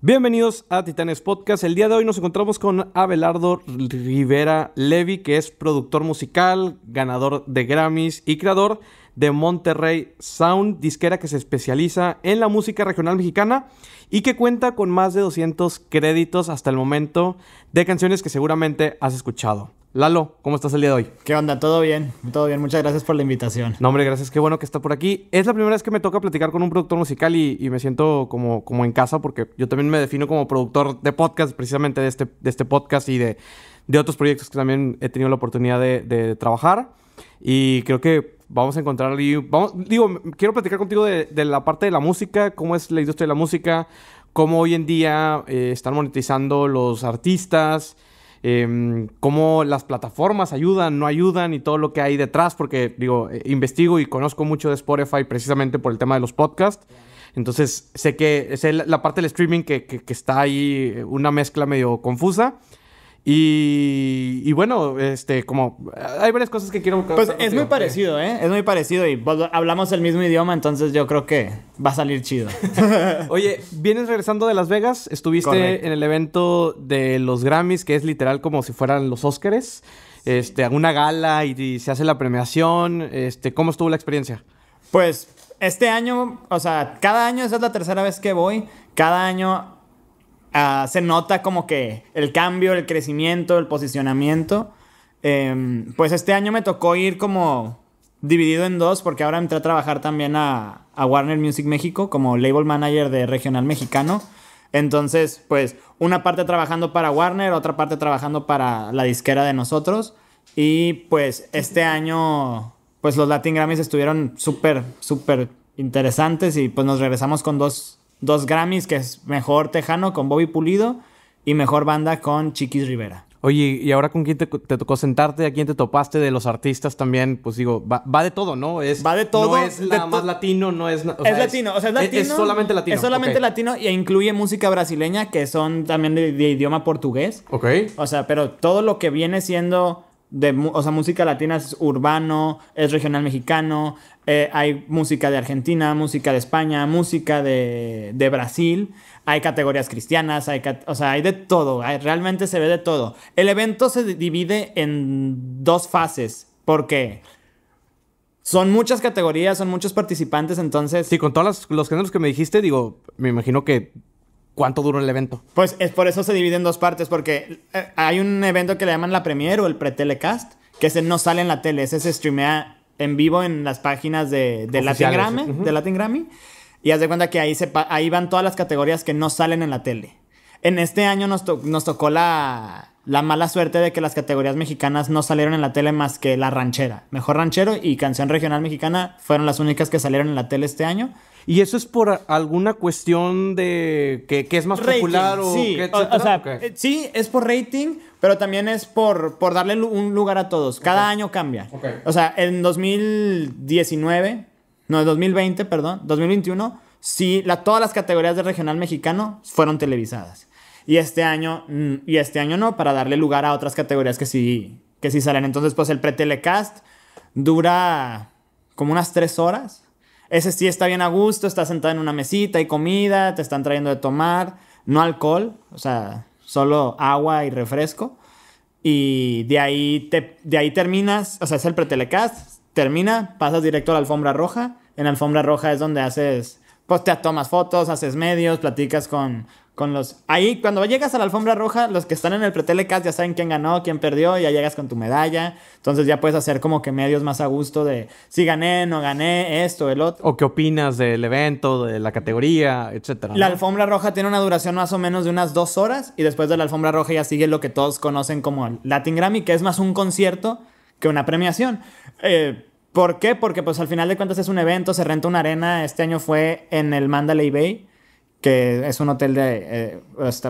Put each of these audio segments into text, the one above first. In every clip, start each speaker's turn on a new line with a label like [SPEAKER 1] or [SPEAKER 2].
[SPEAKER 1] Bienvenidos a Titanes Podcast. El día de hoy nos encontramos con Abelardo Rivera Levy, que es productor musical, ganador de Grammys y creador de Monterrey Sound, disquera que se especializa en la música regional mexicana y que cuenta con más de 200 créditos hasta el momento de canciones que seguramente has escuchado. Lalo, ¿cómo estás el día de hoy? ¿Qué onda? ¿Todo bien? Todo bien, muchas gracias por la invitación. No, hombre, gracias, qué bueno que está por aquí. Es la primera vez que me toca platicar con un productor musical y, me siento como, como en casa porque yo también me defino como productor de podcast, precisamente de este, de este podcast y de, de otros proyectos que también he tenido la oportunidad de, trabajar. Y creo que vamos a encontrar digo, quiero platicar contigo de, de la parte de la música, cómo es la industria de la música, cómo hoy en día eh, están monetizando los artistas Em, cómo las plataformas ayudan, no ayudan y todo lo que hay detrás, porque digo, eh, investigo y conozco mucho de Spotify precisamente por el tema de los podcasts. Entonces, sé que es la parte del streaming que está ahí eh, una mezcla medio confusa.
[SPEAKER 2] Y, bueno, este, como
[SPEAKER 1] hay varias cosas que quiero. Pues es muy parecido,
[SPEAKER 2] ¿eh? Es muy parecido y pues, hablamos el mismo idioma, entonces yo creo que va a salir chido.
[SPEAKER 1] Oye, vienes regresando de Las Vegas, estuviste en el evento de
[SPEAKER 2] los Grammys,
[SPEAKER 1] que es literal como si fueran los Óscares, este, Una este, gala y, se hace la premiación.
[SPEAKER 2] Este, ¿Cómo estuvo la experiencia? Pues este año, o sea, cada año, esa es la tercera vez que voy, cada año Ah, se nota como que el cambio, el crecimiento, el posicionamiento. Em, pues este año me tocó ir como dividido en dos porque ahora entré a trabajar también a, a Warner Music México como label manager de regional mexicano. Entonces, pues una parte trabajando para Warner, otra parte trabajando para la disquera de nosotros. Y pues este año, pues los Latin Grammys estuvieron súper, súper interesantes y pues nos regresamos con dos Dos Grammys, que es mejor Tejano con Bobby Pulido y mejor banda con Chiquis Rivera.
[SPEAKER 1] Oye, ¿y ahora con quién te, tocó sentarte? ¿A quién te topaste de los artistas también? Pues digo,
[SPEAKER 2] va, de todo, ¿no? Es, va de todo. No es
[SPEAKER 1] más latino, no es... es latino, o sea, es latino. Es, solamente latino. Es solamente latino
[SPEAKER 2] e incluye música brasileña que son también de, de, idioma portugués. Ok. O sea, pero todo lo que viene siendo o sea, música latina es urbano, es regional mexicano, eh, hay música de Argentina, música de España, música de, Brasil, hay categorías cristianas, hay, o sea, hay de todo, realmente se ve de todo. El evento se divide en dos fases, porque son muchas categorías, son muchos participantes, entonces... Sí, con todos los géneros que me dijiste,
[SPEAKER 1] digo, me imagino que
[SPEAKER 2] ¿Cuánto duró el evento? Pues es por eso se divide en dos partes, porque eh, hay un evento que le llaman la Premiere o el pre-telecast. que ese no sale en la tele, ese se streamea en vivo en las páginas de, de Latin, Grammy, de Y haz de cuenta que ahí, ahí van todas las categorías que no salen en la tele. En este año nos, nos tocó la, la mala suerte de que las categorías mexicanas no salieron en la tele más que la ranchera. Mejor ranchero y canción regional mexicana fueron las únicas que salieron en la tele este año. ¿Y eso es por alguna
[SPEAKER 1] cuestión
[SPEAKER 2] de que, es más popular o sí. Qué, eh, sí, es por rating, pero también es por, por darle un lugar a todos. Cada año cambia. O sea, en 2019, no, en 2020, perdón, 2021, sí, la, todas las categorías de regional mexicano fueron televisadas. Y este año, mm, y este año no, para darle lugar a otras categorías que sí, que sí salen. Entonces, pues el pretelecast dura como unas tres horas. Ese sí está bien a gusto, está sentado en una mesita, hay comida, te están trayendo de tomar, no alcohol, o sea, solo agua y refresco. Y de ahí, de ahí terminas, o sea, es el pretelecast, termina, pasas directo a la alfombra roja. En la alfombra roja es donde haces, pues te tomas fotos, haces medios, platicas con, con los. Ahí, cuando llegas a la alfombra roja, los que están en el pretelecast ya saben quién ganó, quién perdió, ya llegas con tu medalla. Entonces ya puedes hacer como que medios más a gusto de
[SPEAKER 1] si gané, no gané, esto, el otro. O qué opinas del evento, de la categoría, etcétera. La
[SPEAKER 2] alfombra roja tiene una duración más o menos de unas dos horas. Y después de la alfombra roja ya sigue lo que todos conocen como el Latin Grammy, que es más un concierto que una premiación. Eh, ¿Por qué? Porque pues al final de cuentas es un evento, se renta una arena. Este año fue en el Mandalay Bay que es un hotel de eh,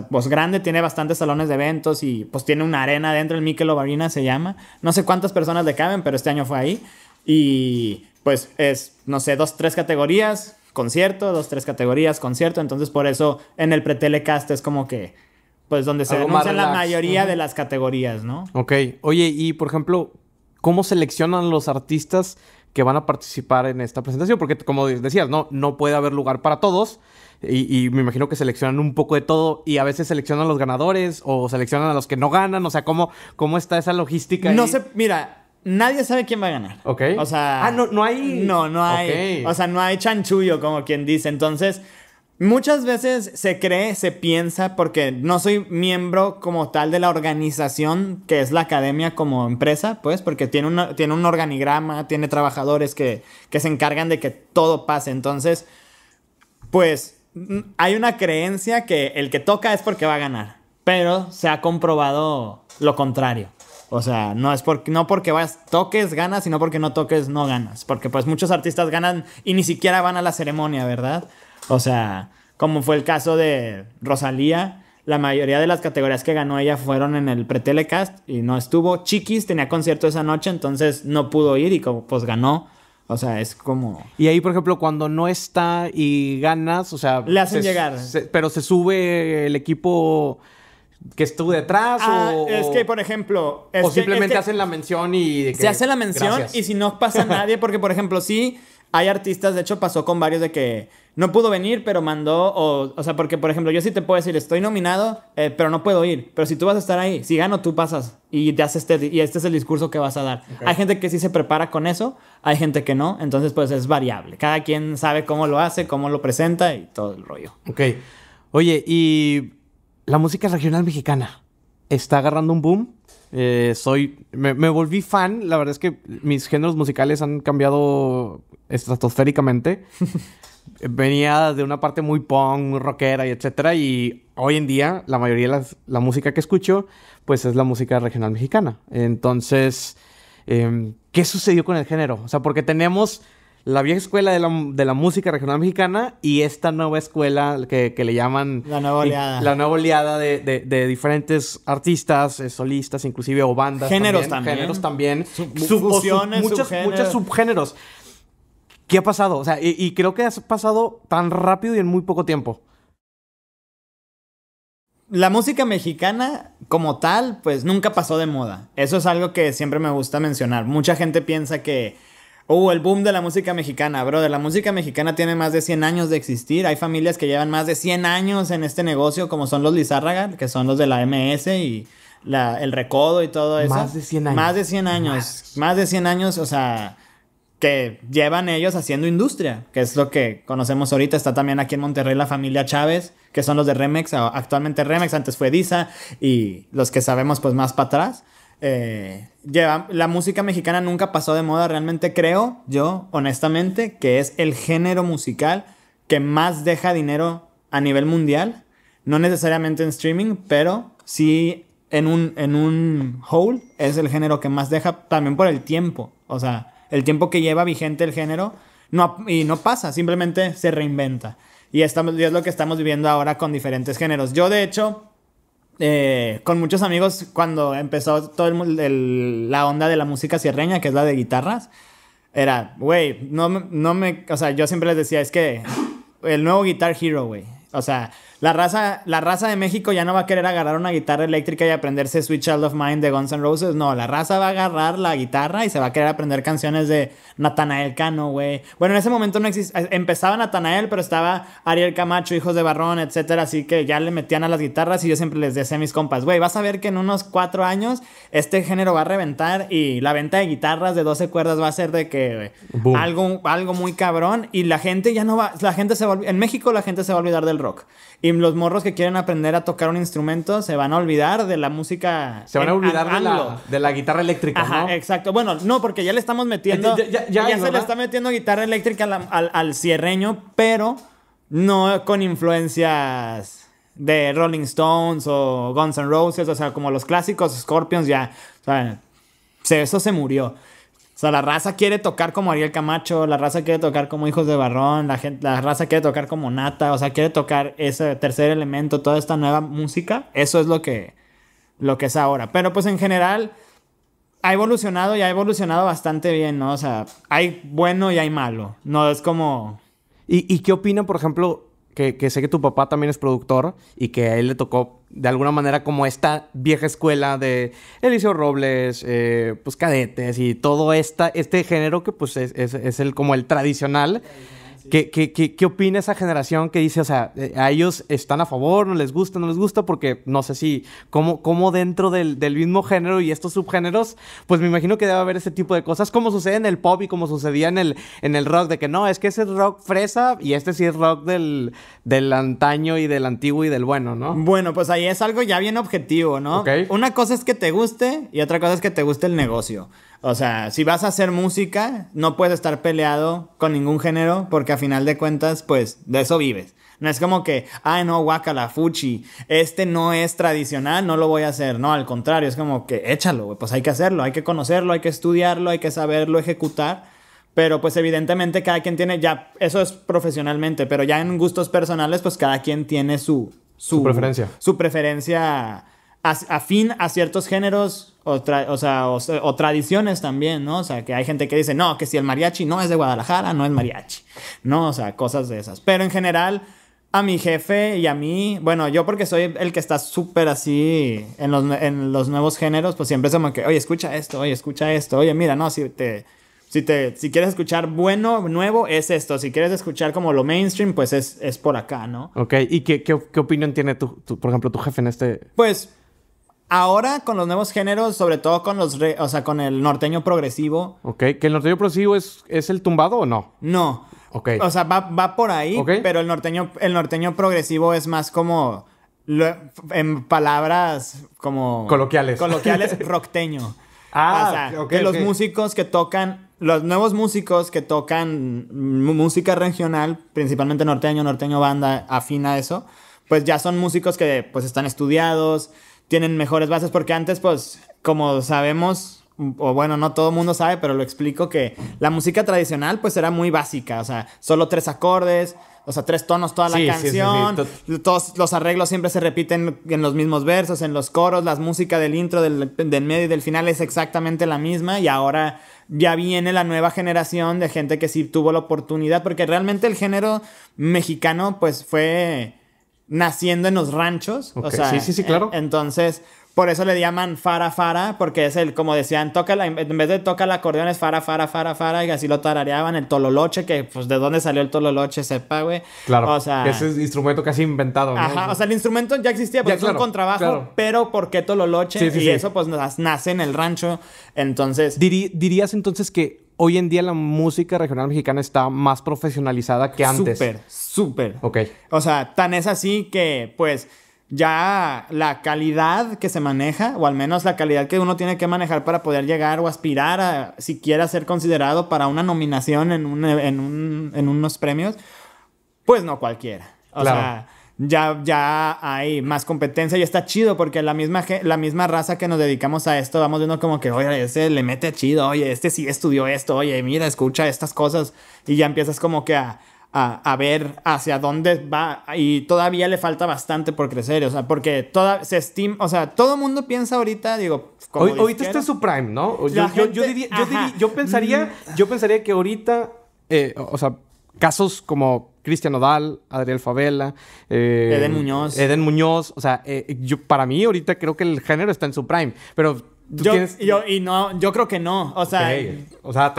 [SPEAKER 2] pues grande, tiene bastantes salones de eventos y pues tiene una arena dentro, el Mikel Arena se llama. No sé cuántas personas le caben, pero este año fue ahí. Y pues es, no sé, dos, tres categorías, concierto, dos, tres categorías, concierto. Entonces por eso en el pretelecast es como que, pues donde se denuncia la mayoría de las categorías, ¿no?
[SPEAKER 1] Ok, oye, y por ejemplo, ¿cómo seleccionan los artistas? que van a participar en esta presentación, porque como decías, no, no puede haber lugar para todos, y, me imagino que seleccionan un poco de todo y a veces seleccionan a los ganadores o seleccionan a los que no
[SPEAKER 2] ganan. O sea, ¿cómo, cómo está esa logística? No sé, mira, nadie sabe quién va a ganar. Ok. O sea. Ah, no, no hay. No, no hay. O sea, no hay chanchullo, como quien dice. Entonces. Muchas veces se cree, se piensa, porque no soy miembro como tal de la organización que es la academia como empresa, pues, porque tiene, una, tiene un organigrama, tiene trabajadores que, que se encargan de que todo pase. Entonces, pues, hay una creencia que el que toca es porque va a ganar, pero se ha comprobado lo contrario. O sea, no es porque, no porque vas, toques, ganas, sino porque no toques, no ganas. Porque pues muchos artistas ganan y ni siquiera van a la ceremonia, ¿verdad? O sea, como fue el caso de Rosalía, la mayoría de las categorías que ganó ella fueron en el pretelecast y no estuvo. Chiquis tenía concierto esa noche, entonces no pudo ir y como, pues ganó. O sea, es como. Y ahí, por ejemplo, cuando no está y ganas, o sea.
[SPEAKER 1] Le hacen llegar. pero se sube el equipo que estuvo detrás ah, es que por
[SPEAKER 2] ejemplo o simplemente hacen la mención y se hace la mención y si no pasa nadie porque por ejemplo sí hay artistas de hecho pasó con varios de que no pudo venir, pero mandó, o, o sea, porque por ejemplo, yo sí te puedo decir, estoy nominado, eh, pero no puedo ir, pero si tú vas a estar ahí, si gano, tú pasas y te haces este, y este es el discurso que vas a dar. Hay gente que sí se prepara con eso, hay gente que no, entonces pues es variable, cada quien sabe cómo lo hace, cómo lo presenta y todo el rollo.
[SPEAKER 1] Ok, oye, y la música regional mexicana está agarrando un boom. Eh, soy, me, me, volví fan. La verdad es que mis géneros musicales han cambiado estratosféricamente. venía de una parte muy punk, muy rockera y etcétera. Y hoy en día la mayoría de las, la música que escucho, pues es la música regional mexicana. Entonces, em, ¿qué sucedió con el género? O sea, porque tenemos la vieja escuela de la, música regional mexicana y esta nueva escuela que, le llaman... La nueva oleada. La nueva oleada de, diferentes artistas, eh, solistas, inclusive, o bandas. Géneros también. Géneros también. Muchos subgéneros. ¿Qué ha pasado? O sea, y, creo que ha pasado tan rápido y en muy poco
[SPEAKER 2] tiempo. La música mexicana como tal, pues nunca pasó de moda. Eso es algo que siempre me gusta mencionar. Mucha gente piensa que, oh, el boom de la música mexicana, bro, la música mexicana tiene más de 100 años de existir. Hay familias que llevan más de 100 años en este negocio, como son los Lizárraga, que son los de la MS y el Recodo y todo eso. Más de 100 años. Más de 100 años. más de 100 años, o sea que llevan ellos haciendo industria, que es lo que conocemos ahorita. Está también aquí en Monterrey la familia Chávez, que son los de Remex, actualmente Remex, antes fue Disa, y los que sabemos pues más para atrás. Eh, la música mexicana nunca pasó de moda, realmente creo yo, honestamente, que es el género musical que más deja dinero a nivel mundial, no necesariamente en streaming, pero sí en un, en un whole es el género que más deja también por el tiempo, o sea el tiempo que lleva vigente el género, no, y no pasa, simplemente se reinventa. Y, es lo que estamos viviendo ahora con diferentes géneros. Yo, de hecho, eh, con muchos amigos, cuando empezó toda la onda de la música sierreña, que es la de guitarras, era, güey, no, no me. O sea, yo siempre les decía, es que el nuevo Guitar Hero, güey. O sea, la raza, la raza de México ya no va a querer agarrar una guitarra eléctrica y aprenderse Sweet Child of Mine de Guns N' Roses. No, la raza va a agarrar la guitarra y se va a querer aprender canciones de Natanael Cano, güey. Bueno, en ese momento no existía. Eh, empezaba Natanael, pero estaba Ariel Camacho, Hijos de Barrón, etcétera. Así que ya le metían a las guitarras y yo siempre les decía a mis compas, güey, vas a ver que en unos cuatro años este género va a reventar y la venta de guitarras de 12 cuerdas va a ser de que algo, algo muy cabrón y la gente ya no va. La gente se En México la gente se va a olvidar del rock. Y los morros que quieren aprender a tocar un instrumento se van a olvidar de la música. Se van a olvidar de la, guitarra eléctrica, Exacto. Bueno, no, porque ya le estamos metiendo. Ya, se le está metiendo guitarra eléctrica al, al, cierreño, pero no con influencias de Rolling Stones o Guns N' Roses, o sea, como los clásicos Scorpions ya, o sea, eso se murió. O sea, la raza quiere tocar como Ariel Camacho, la raza quiere tocar como Hijos de Barrón, la, gente, la raza quiere tocar como Nata, o sea, quiere tocar ese tercer elemento, toda esta nueva música. Eso es lo que, lo que es ahora. Pero pues en general ha evolucionado y ha evolucionado bastante bien, ¿no? O sea, hay bueno y hay malo. No es como... ¿Y, y qué opina, por ejemplo, que,
[SPEAKER 1] sé que tu papá también es productor y que a él le tocó de alguna manera como esta vieja escuela de Eliseo Robles, eh, pues cadetes y todo esta, este género que pues es, el, como el tradicional. ¿Qué, opina esa generación que dice, o sea, eh, a ellos están a favor, no les gusta, no les gusta? Porque no sé si, como, dentro del, mismo género y estos subgéneros, pues me imagino que debe haber ese tipo de cosas, como sucede en el pop y como sucedía en el, en el rock, de que no, es que ese es rock fresa y este sí es rock del, del
[SPEAKER 2] antaño y del antiguo y del bueno, ¿no? Bueno, pues ahí es algo ya bien objetivo, ¿no? Una cosa es que te guste y otra cosa es que te guste el negocio. O sea, si vas a hacer música, no puedes estar peleado con ningún género, porque a final de cuentas, pues, de eso vives. No es como que, ay, no, guacala, fuchi, este no es tradicional, no lo voy a hacer. No, al contrario, es como que échalo, pues hay que hacerlo, hay que conocerlo, hay que estudiarlo, hay que saberlo ejecutar. Pero pues evidentemente cada quien tiene, ya, eso es profesionalmente, pero ya en gustos personales, pues cada quien tiene Su, su preferencia. Su preferencia afín a ciertos géneros o, tradiciones también, ¿no? O sea, que hay gente que dice, no, que si el mariachi no es de Guadalajara, no es mariachi, ¿no? O sea, cosas de esas. Pero en general, a mi jefe y a mí, bueno, yo porque soy el que está súper así en los, nuevos géneros, pues siempre es como que, oye, escucha esto, oye, escucha esto, oye, mira, no, si te... Si, te, si quieres escuchar bueno, nuevo, es esto. Si quieres escuchar como lo mainstream, pues es, por acá, ¿no?
[SPEAKER 1] Ok. ¿Y qué, opinión tiene tu, por ejemplo, tu jefe en este...?
[SPEAKER 2] Pues Ahora con los nuevos géneros, sobre todo con los, o sea, con el norteño progresivo.
[SPEAKER 1] Ok, ¿que el norteño progresivo es, es el tumbado o no? No. Ok. O
[SPEAKER 2] sea, va, va por ahí, pero el norteño, el norteño progresivo es más como, en palabras como... Coloquiales. Coloquiales, rockteño. Ah, o que los músicos que tocan, los nuevos músicos que tocan música regional, principalmente norteño, norteño banda, afina a eso, pues ya son músicos que pues están estudiados, tienen mejores bases porque antes, pues, como sabemos, o bueno, no todo el mundo sabe, pero lo explico que la música tradicional pues era muy básica, o sea, solo tres acordes, o sea, tres tonos toda la canción, todos los arreglos siempre se repiten en los mismos versos, en los coros, la música del intro, del, del medio y del final es exactamente la misma y ahora ya viene la nueva generación de gente que sí tuvo la oportunidad, porque realmente el género mexicano pues fue naciendo en los ranchos. O sea, sí, sí, sí, claro. Entonces, por eso le llaman Fara Fara, porque es el, como decían, toca en vez de toca el acordeón es Fara Fara Fara Fara, y así lo tarareaban, el tololoche, que pues de dónde salió el tololoche, sepa, güey. Claro. O sea. Ese es instrumento casi inventado, ¿no? Ajá, o sea, el instrumento ya existía, porque es un contrabajo, pero ¿por qué tololoche? y eso pues nace en el rancho, entonces. dirías entonces que hoy en día la música regional mexicana está más profesionalizada que antes. Súper, súper. Ok. O sea, tan es así que, pues, ya la calidad que se maneja, o al menos la calidad que uno tiene que manejar para poder llegar o aspirar a siquiera ser considerado para una nominación en, en, unos premios, pues no cualquiera. O sea ya, ya hay más competencia y está chido porque la misma, la misma raza que nos dedicamos a esto, vamos viendo como que, oye, ese le mete chido, oye, este sí estudió esto, oye, mira, escucha estas cosas y ya empiezas como que a, a, a ver hacia dónde va y todavía le falta bastante por crecer, o sea, porque toda, se estima, o sea, todo mundo piensa ahorita, digo, ahorita está su prime, ¿no? Yo, yo, yo, yo pensaría, mm. yo pensaría
[SPEAKER 1] que ahorita, eh, o sea, casos como Cristian Odal, Adriel Favela, eh, Eden Muñoz. Eden Muñoz. O sea, eh, yo, para mí ahorita creo que el género está en su prime,
[SPEAKER 2] pero... ¿tú yo, tienes... y no, yo creo que no. O sea, o sea,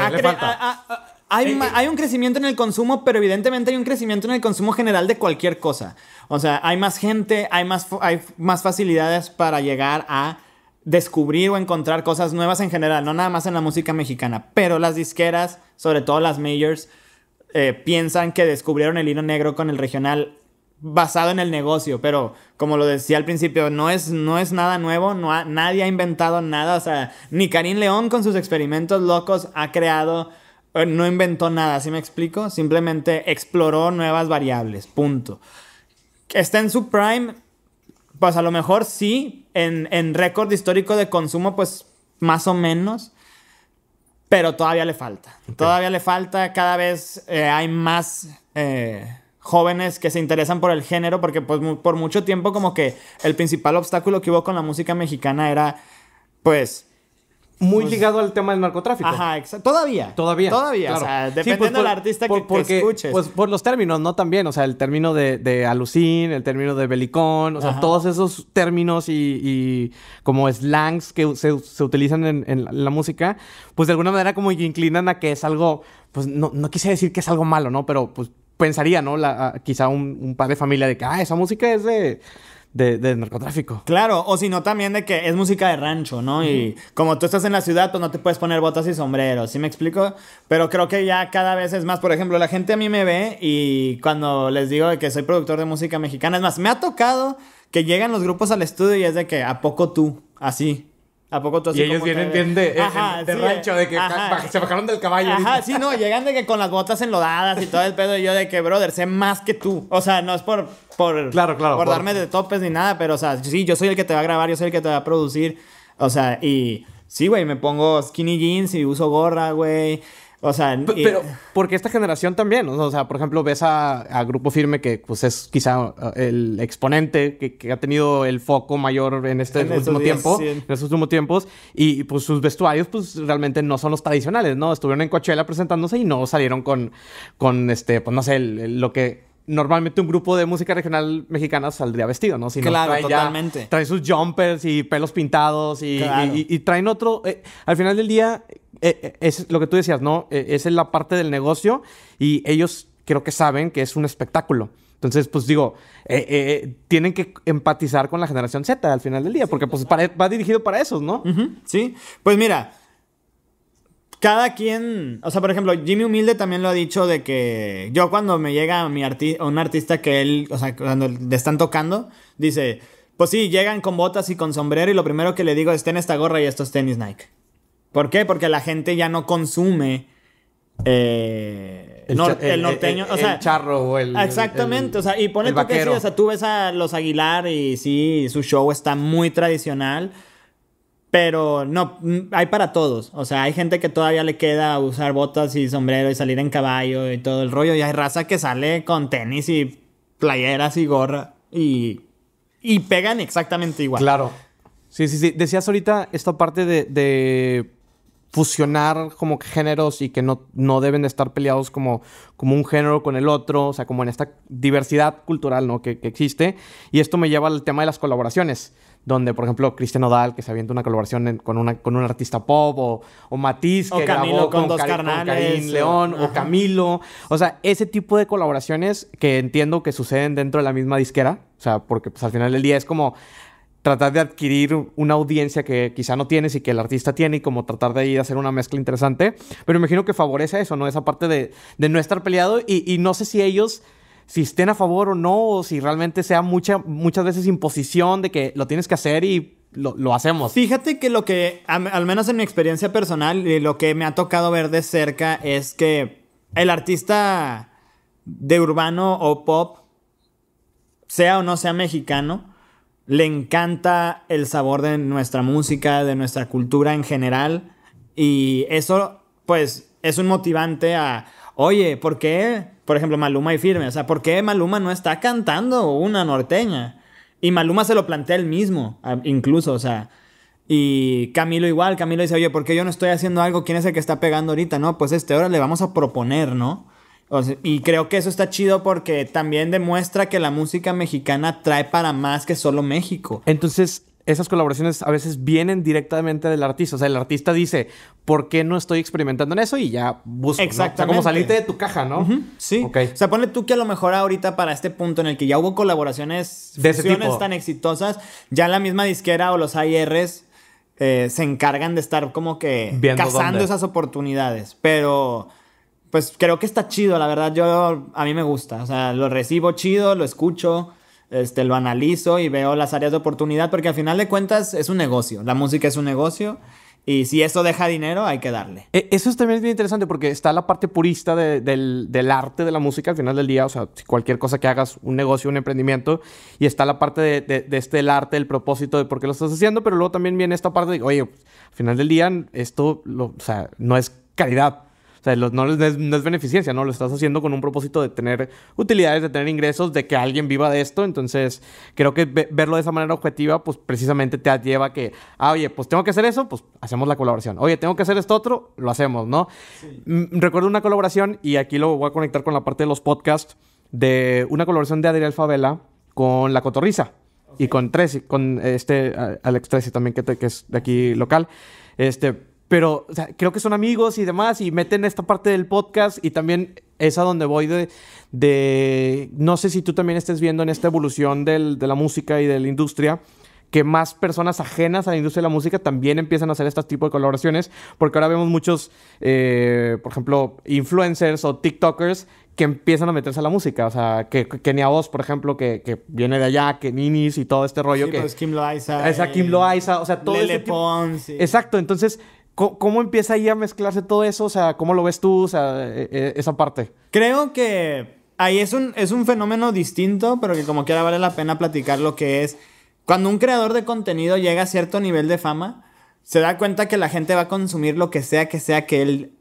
[SPEAKER 2] hay, un crecimiento en el consumo, pero evidentemente hay un crecimiento en el consumo general de cualquier cosa. O sea, hay más gente, hay más, hay más facilidades para llegar a descubrir o encontrar cosas nuevas en general, no nada más en la música mexicana, pero las disqueras, sobre todo las majors, eh, piensan que descubrieron el hilo negro con el regional basado en el negocio, pero como lo decía al principio, no es, no es nada nuevo, no nadie ha inventado nada, o sea, ni Karim León con sus experimentos locos ha creado, eh, no inventó nada, ¿sí me explico? Simplemente exploró nuevas variables, punto. Está en su prime, pues a lo mejor sí, en, en récord histórico de consumo, pues más o menos, pero todavía le falta. Todavía le falta, cada vez eh, hay más eh, jóvenes que se interesan por el género, porque pues, por mucho tiempo como que el principal obstáculo que hubo con la música mexicana era, pues, muy pues, ligado al tema del narcotráfico. Ajá, exacto. Todavía. Todavía. Todavía. O sea, pues, dependiendo del artista que, porque, escuches. Pues
[SPEAKER 1] por los términos, ¿no? También, o sea, el término de, de alucín, el término de belicón, o sea, todos esos términos y, como slangs que se, utilizan en, la música, pues de alguna manera como inclinan a que es algo, pues no, quise decir que es algo malo, ¿no? Pero pues pensaría, ¿no? La, quizá un, par de familia de
[SPEAKER 2] que, ah, esa música es de de, narcotráfico. Claro, o sino también de que es música de rancho, ¿no? Y como tú estás en la ciudad, pues no te puedes poner botas y sombreros, ¿sí me explico? Pero creo que ya cada vez es más, por ejemplo, la gente a mí me ve y cuando les digo que soy productor de música mexicana, es más, me ha tocado que lleguen los grupos al estudio y es de que, ¿a poco tú? Así. ¿A poco tú así Y ellos vienen eh, bien de, rancho, de
[SPEAKER 1] que se bajaron del caballo. Ajá, sí,
[SPEAKER 2] no, llegan de que con las botas enlodadas y todo el pedo. Y yo de que, brother, sé más que tú. O sea, no es por, claro, por, por darme de topes ni nada, pero, o sea, sí, yo soy el que te va a grabar, yo soy el que te va a producir. O sea, y sí, güey, me pongo skinny jeans y uso gorra, güey. O sea,
[SPEAKER 1] pero porque esta generación también, o sea, por ejemplo, ves a, Grupo Firme que pues es quizá eh, el exponente que, ha tenido el foco mayor en este último tiempo, en estos últimos tiempos, y pues sus vestuarios pues realmente no son los tradicionales, ¿no? Estuvieron en Coachella presentándose y no salieron con, con este, pues no sé, lo que normalmente un grupo de música regional mexicana saldría vestido, ¿no? claro, totalmente. sus jumpers y pelos pintados y, traen otro. Eh, al final del día, eh, eh, es lo que tú decías, ¿no? Eh, esa es la parte del negocio y ellos creo que saben que es un espectáculo. Entonces, pues digo, tienen que empatizar con la generación Z al final del día, porque pues va dirigido para esos,
[SPEAKER 2] ¿no? Sí, pues mira, cada quien, o sea, por ejemplo, Jimmy Humilde también lo ha dicho de que yo cuando me llega mi un artista que él, o sea, cuando le están tocando, dice, pues sí, llegan con botas y con sombrero y lo primero que le digo es ten esta gorra y estos tenis Nike. ¿Por qué? Porque la gente ya no consume eh, el, norteño. El, charro o el. Exactamente. o sea, y pone tú o sea, tú ves a los Aguilar y sí, su show está muy tradicional. Pero no, mm, hay para todos. O sea, hay gente que todavía le queda usar botas y sombrero y salir en caballo y todo el rollo. Y hay raza que sale con tenis y playeras y gorra y, pegan exactamente igual. Claro. Sí, sí, sí. Decías
[SPEAKER 1] ahorita esta parte de fusionar como géneros y que no, no deben de estar peleados como, como un género con el otro, o sea, como en esta diversidad cultural ¿no? que, existe. Y esto me lleva al tema de las colaboraciones, donde, por ejemplo, Cristian Odal, que se avienta una colaboración con, una, con un artista pop, o, o Matiz, que o Camilo con, dos León, o Camilo. O sea, ese tipo de colaboraciones que entiendo que suceden dentro de la misma disquera, o sea, porque pues, al final del día es como tratar de adquirir una audiencia que quizá no tienes y que el artista tiene y como tratar de a hacer una mezcla interesante. Pero imagino que favorece eso, ¿no? Esa parte de, no estar peleado y, no sé si ellos, si estén a favor o no, o si
[SPEAKER 2] realmente sea mucha, muchas veces imposición de que lo tienes que hacer y lo, lo hacemos. Fíjate que lo que, al menos en mi experiencia personal, lo que me ha tocado ver de cerca es que el artista de urbano o pop, sea o no sea mexicano, le encanta el sabor de nuestra música, de nuestra cultura en general. Y eso, pues, es un motivante a, oye, ¿por qué, por ejemplo, Maluma y Firme? O sea, ¿por qué Maluma no está cantando una norteña? Y Maluma se lo plantea él mismo, incluso, o sea. Y Camilo igual, Camilo dice, oye, ¿por qué yo no estoy haciendo algo? ¿Quién es el que está pegando ahorita? No, pues este, ahora le vamos a proponer, ¿no? y creo que eso está chido porque también demuestra que la música mexicana trae para más que solo México. Entonces, esas colaboraciones a veces vienen
[SPEAKER 1] directamente del artista. O sea, el artista dice, ¿por qué no estoy experimentando en eso? Y ya busca Exactamente. O sea, como salirte de
[SPEAKER 2] tu caja, ¿no? Sí. O sea, ponle tú que a lo mejor ahorita para este punto en el que ya hubo colaboraciones de tan exitosas, ya la misma disquera o los ARs eh, se encargan de estar como que cazando esas oportunidades. Pero pues creo que está chido, la verdad, yo a mí me gusta, o sea, lo recibo chido, lo escucho, este, lo analizo y veo las áreas de oportunidad, porque al final de cuentas es un negocio, la música es un negocio. Y si eso deja dinero, hay que darle. E, eso también es bien interesante porque está la parte
[SPEAKER 1] purista del, arte de la música al final del día. O sea, cualquier cosa que hagas, un negocio, un emprendimiento. Y está la parte de, este el arte, el propósito de por qué lo estás haciendo. Pero luego también viene esta parte de, oye, al final del día, esto lo, o sea, no es caridad o sea, no, es, no beneficencia, ¿no? Lo estás haciendo con un propósito de tener utilidades, de tener ingresos, de que alguien viva de esto. Entonces, creo que verlo de esa manera objetiva, pues precisamente te lleva a que, ah, oye, pues tengo que hacer eso, pues hacemos la colaboración. Oye, tengo que hacer esto otro, lo hacemos, ¿no? Mm, recuerdo una colaboración, y aquí lo voy a conectar con la parte de los podcasts, de una colaboración de Adriel Favela con La Cotorriza. Y con Tresi, con este Alex Tresi también, que, que es de aquí local. Este, pero creo que son amigos y demás y meten esta parte del podcast y también es a donde voy de, de no sé si tú también estés viendo en esta evolución del, de la música y de la industria que más personas ajenas a la industria de la música también empiezan a hacer este tipo de colaboraciones, porque ahora vemos muchos, eh, por ejemplo, influencers o TikTokers que empiezan a meterse a la música. O sea, que, que Kenia Voz, por ejemplo, que, viene de allá, que Ninis y todo este rollo. Sí, que, pues, Kim
[SPEAKER 2] Loaiza. Esa Kim eh, Loaiza. O sea, todo Lele
[SPEAKER 1] Exacto. Entonces, ¿Cómo, empieza ahí a mezclarse todo eso? O sea, ¿cómo lo ves tú? O sea, eh, eh, esa parte.
[SPEAKER 2] Creo que ahí es un, es un fenómeno distinto, pero que como quiera vale la pena platicar lo que es. Cuando un creador de contenido llega a cierto nivel de fama, se da cuenta que la gente va a consumir lo que sea que sea que él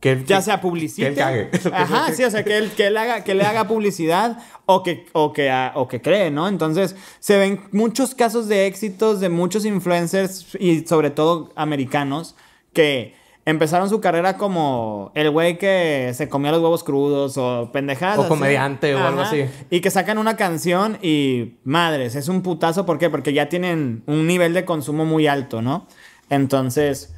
[SPEAKER 2] que ya sea publicidad. Que Ajá, sí, o sea, que él, haga, que le haga publicidad o que, o, que, ah, o que cree, ¿no? Entonces, se ven muchos casos de éxitos de muchos influencers y sobre todo americanos que empezaron su carrera como el güey que se comía los huevos crudos o pendejadas. O comediante o algo así. Y que sacan una canción y madres, es un putazo. ¿Por qué? Porque ya tienen un nivel de consumo muy alto, ¿no? Entonces,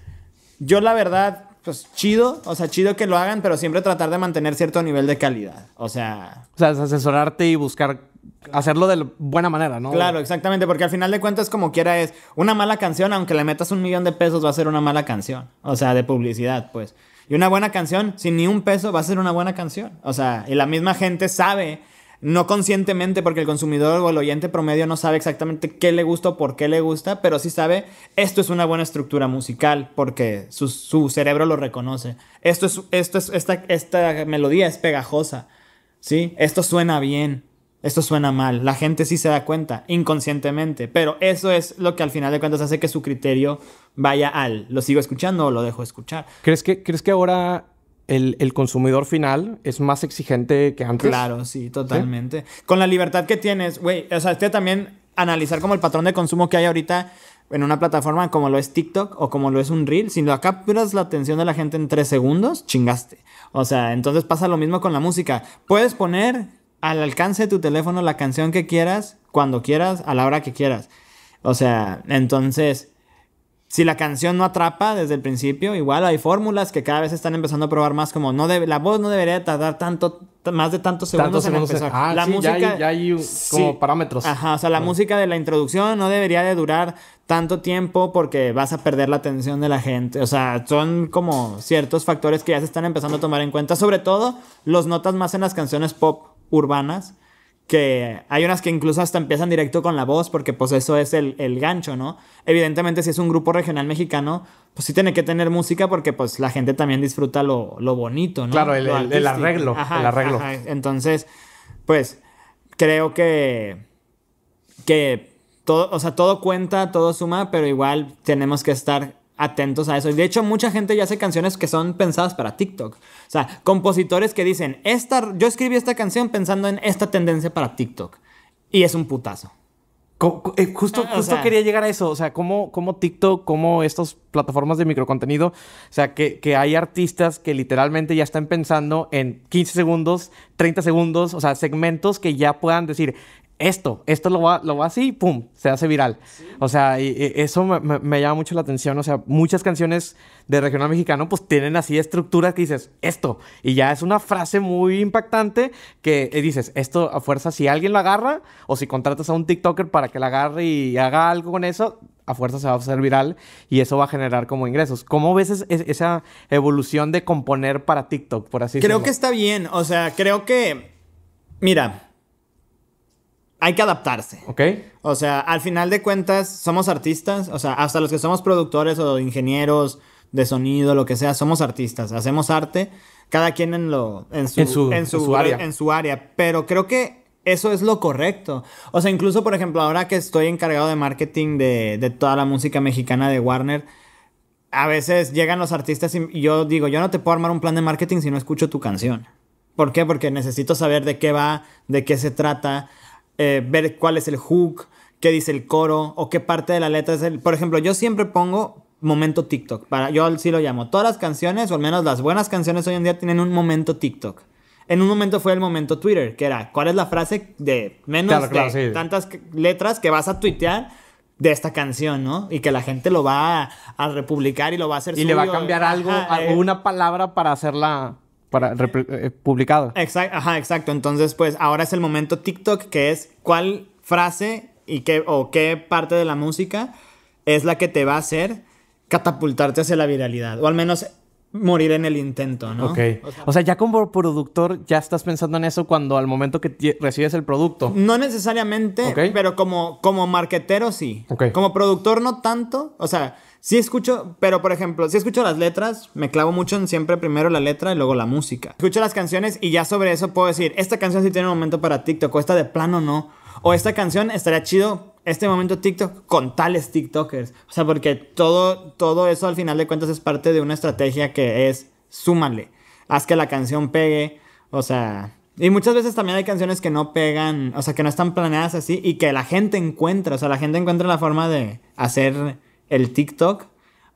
[SPEAKER 2] yo la verdad pues chido, o sea, chido que lo hagan, pero siempre tratar de mantener cierto nivel de calidad. O sea. O sea, asesorarte y buscar hacerlo de buena manera, ¿no? Claro, exactamente, porque al final de cuentas, como quiera, es una mala canción, aunque le metas un millón de pesos, va a ser una mala canción. O sea, de publicidad, pues. Y una buena canción, sin ni un peso, va a ser una buena canción. O sea, y la misma gente sabe no conscientemente, porque el consumidor o el oyente promedio no sabe exactamente qué le gusta o por qué le gusta, pero sí sabe, esto es una buena estructura musical, porque su, cerebro lo reconoce. Esto es, esto es, esta, esta melodía es pegajosa, ¿sí? Esto suena bien, esto suena mal. La gente sí se da cuenta, inconscientemente, pero eso es lo que al final de cuentas hace que su criterio vaya al, lo sigo escuchando o lo dejo escuchar. ¿Crees que, ¿crees que ahora
[SPEAKER 1] el, consumidor final es más exigente que antes. Claro, sí, totalmente.
[SPEAKER 2] Con la libertad que tienes, güey, o sea, este también analizar como el patrón de consumo que hay ahorita en una plataforma como lo es TikTok o como lo es un reel, si lo capturas la atención de la gente en tres segundos, chingaste. O sea, entonces pasa lo mismo con la música. Puedes poner al alcance de tu teléfono la canción que quieras, cuando quieras, a la hora que quieras. O sea, entonces si la canción no atrapa desde el principio, igual hay fórmulas que cada vez están empezando a probar más, como no la voz no debería tardar tanto, más de tantos segundos, en empezar. Ah, la sí, música, ya hay, como parámetros. Ajá, o sea, la ah. música de la introducción no debería de durar tanto tiempo porque vas a perder la atención de la gente. O sea, son como ciertos factores que ya se están empezando a tomar en cuenta, sobre todo los notas más en las canciones pop urbanas que hay unas que incluso hasta empiezan directo con la voz, porque pues eso es el, gancho, ¿no? Evidentemente si es un grupo regional mexicano, pues sí tiene que tener música porque pues la gente también disfruta lo, bonito, ¿no? Claro, el, arreglo, el arreglo. Entonces, pues creo que, que todo, o sea, todo cuenta, todo suma, pero igual tenemos que estar atentos a eso. Y de hecho, mucha gente ya hace canciones que son pensadas para TikTok. O sea, compositores que dicen, esta, yo escribí esta canción pensando en esta tendencia para TikTok. Y es un putazo. Eh, justo, ah, justo quería llegar a eso. O sea, cómo,
[SPEAKER 1] cómo TikTok, cómo estas plataformas de microcontenido. O sea, que, que, hay artistas que literalmente ya están pensando en 15 segundos, 30 segundos, o sea, segmentos que ya puedan decir, esto, esto lo va, lo va así, pum, se hace viral. O sea, y, eso me, me, llama mucho la atención. O sea, muchas canciones de regional mexicano pues tienen así estructuras que dices, esto. Y ya es una frase muy impactante que eh, dices, esto a fuerza, si alguien lo agarra o si contratas a un TikToker para que la agarre y haga algo con eso, a fuerza se va a hacer viral y eso va a generar como ingresos. ¿Cómo ves esa evolución de componer para TikTok, por así decirlo? Creo que está
[SPEAKER 2] bien. O sea, creo que... Mira, hay que adaptarse. Ok. O sea, al final de cuentas, somos artistas, o sea, hasta los que somos productores o ingenieros de sonido, lo que sea, somos artistas, hacemos arte, cada quien en, lo, en, su, en, su, área. En su área, pero creo que eso es lo correcto. O sea, incluso, por ejemplo, ahora que estoy encargado de marketing de, de toda la música mexicana de Warner, a veces llegan los artistas y yo digo, yo no te puedo armar un plan de marketing si no escucho tu canción. ¿Por qué? Porque necesito saber de qué va, de qué se trata. Eh, ver cuál es el hook, qué dice el coro o qué parte de la letra es el... Por ejemplo, yo siempre pongo momento TikTok. Para, yo así lo llamo. Todas las canciones, o al menos las buenas canciones hoy en día, tienen un momento TikTok. En un momento fue el momento Twitter, que era, ¿cuál es la frase de menos de tantas letras que vas a tuitear? de esta canción, ¿no? Y que la gente lo va a, republicar y lo va a hacer. Y le va a cambiar algo, alguna eh. palabra para hacerla
[SPEAKER 1] eh, eh, publicado.
[SPEAKER 2] Exacto. ajá, exacto. Entonces, pues ahora es el momento TikTok, que es cuál frase y qué, o qué parte de la música es la que te va a hacer catapultarte hacia la viralidad. O al menos morir en el intento, ¿no? Ok.
[SPEAKER 1] O sea, ya como productor ya estás pensando en eso cuando al momento que recibes el producto. No
[SPEAKER 2] necesariamente, pero como, como marquetero sí. Okay. Como productor no tanto. O sea, Sí escucho, pero por ejemplo, si escucho las letras, me clavo mucho en siempre primero la letra y luego la música. Escucho las canciones y ya sobre eso puedo decir, esta canción sí tiene un momento para TikTok, o esta de plano no. O esta canción estaría chido este momento TikTok con tales TikTokers. O sea, porque todo, todo eso al final de cuentas es parte de una estrategia que es súmale, haz que la canción pegue. O sea, y muchas veces también hay canciones que no pegan, o sea, que no están planeadas así y que la gente encuentra, o sea, la gente encuentra la forma de hacer el TikTok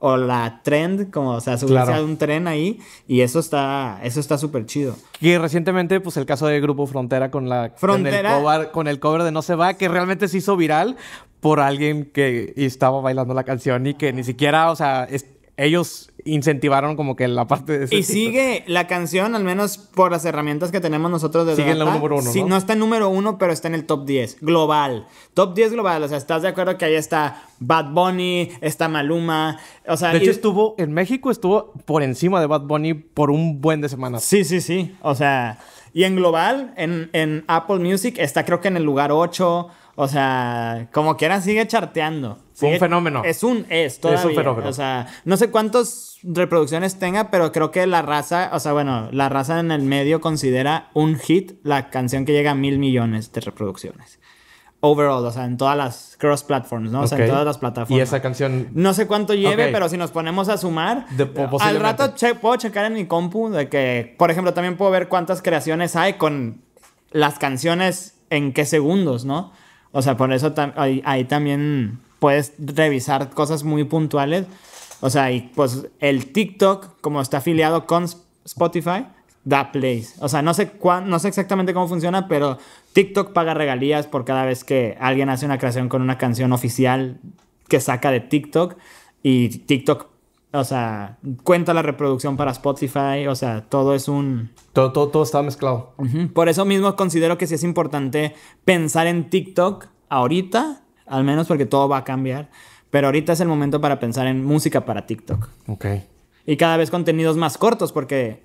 [SPEAKER 2] o la trend, como, o sea, subirse un tren ahí y eso está eso está súper chido. Y recientemente pues el caso de Grupo Frontera con la ¿Frontera? Con, el cover, con
[SPEAKER 1] el cover de No se va que realmente se hizo viral por alguien que estaba bailando la canción y que ni siquiera, o sea, es, ellos incentivaron como que la parte de Y sigue
[SPEAKER 2] la canción, al menos por las herramientas que tenemos nosotros de Sigue en la número uno, sí, ¿no? está en número uno, pero está en el top 10 global. Top 10 global, o sea, ¿estás de acuerdo que ahí está Bad Bunny, está Maluma? O sea, de estuvo, en México estuvo por encima de Bad Bunny por un buen de semanas. Sí, sí, sí, o sea, y en global, en, en Apple Music está creo que en el lugar 8, o sea, como quiera sigue charteando. Fue un fenómeno. Es un es, todavía. Es un fenómeno. O sea, no sé cuántas reproducciones tenga, pero creo que la raza, o sea, bueno, la raza en el medio considera un hit la canción que llega a mil millones de reproducciones. Overall, o sea, en todas las cross platforms, ¿no? O sea, en todas las plataformas. Y esa canción. No sé cuánto lleve, pero si nos ponemos a sumar. al rato puedo checar en mi compu de que, por ejemplo, también puedo ver cuántas creaciones hay con las canciones en qué segundos, ¿no? O sea, por eso ahí también puedes revisar cosas muy puntuales. O sea, y pues el TikTok, como está afiliado con Spotify, da plays. O sea, no sé, no sé exactamente cómo funciona, pero TikTok paga regalías por cada vez que alguien hace una creación con una canción oficial que saca de TikTok. Y TikTok, o sea, cuenta la reproducción para Spotify. O sea, todo es un... Todo, todo, está mezclado. Por eso mismo considero que sí es importante pensar en TikTok ahorita al menos porque todo va a cambiar. Pero ahorita es el momento para pensar en música para TikTok. Ok. Y cada vez contenidos más cortos porque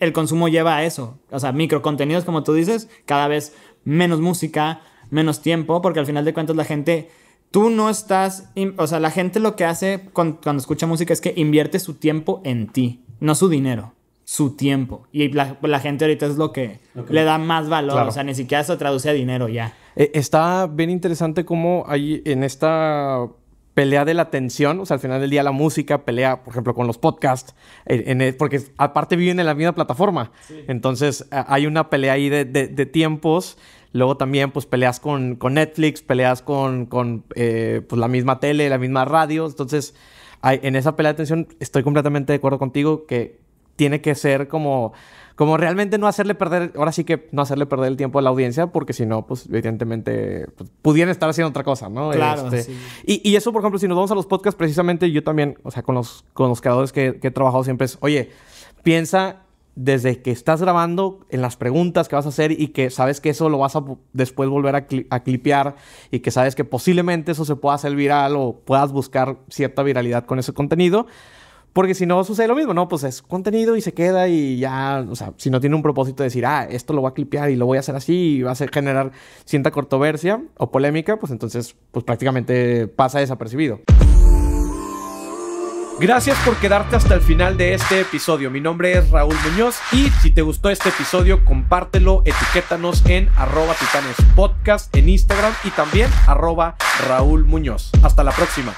[SPEAKER 2] el consumo lleva a eso. O sea, micro contenidos como tú dices, cada vez menos música, menos tiempo, porque al final de cuentas la gente tú no estás, o sea, la gente lo que hace cuando, escucha música es que invierte su tiempo en ti, no su dinero su tiempo. Y la, gente ahorita es lo que le da más valor. O sea, ni siquiera se traduce a dinero ya.
[SPEAKER 1] Eh, está bien interesante cómo hay en esta pelea de la atención, o sea, al final del día la música pelea, por ejemplo, con los podcasts, eh, e, porque aparte viven en la misma plataforma. Entonces, hay una pelea ahí de, tiempos. Luego también, pues, peleas con, Netflix, peleas con, eh, pues, la misma tele, la misma radio. Entonces, en esa pelea de atención estoy completamente de acuerdo contigo que tiene que ser como, como realmente no hacerle perder, ahora sí que no hacerle perder el tiempo a la audiencia, porque si no, pues evidentemente pues, pudieran estar haciendo otra cosa, ¿no? Claro. Este, y, eso, por ejemplo, si nos vamos a los podcasts, precisamente yo también, o sea, con los, con creadores que, he trabajado siempre es, oye, piensa desde que estás grabando en las preguntas que vas a hacer y que sabes que eso lo vas a después volver a, a, clipear y que sabes que posiblemente eso se pueda hacer viral o puedas buscar cierta viralidad con ese contenido. Porque si no sucede lo mismo, ¿no? Pues es contenido y se queda y ya, o sea, si no tiene un propósito de decir, ah, esto lo voy a clipear y lo voy a hacer así y va a ser generar cierta controversia o polémica, pues entonces, pues prácticamente pasa desapercibido. Gracias por quedarte hasta el final de este episodio. Mi nombre es Raúl Muñoz y si te gustó este episodio, compártelo, etiquétanos en arroba titanes en Instagram y también arroba Raúl Muñoz. Hasta la próxima.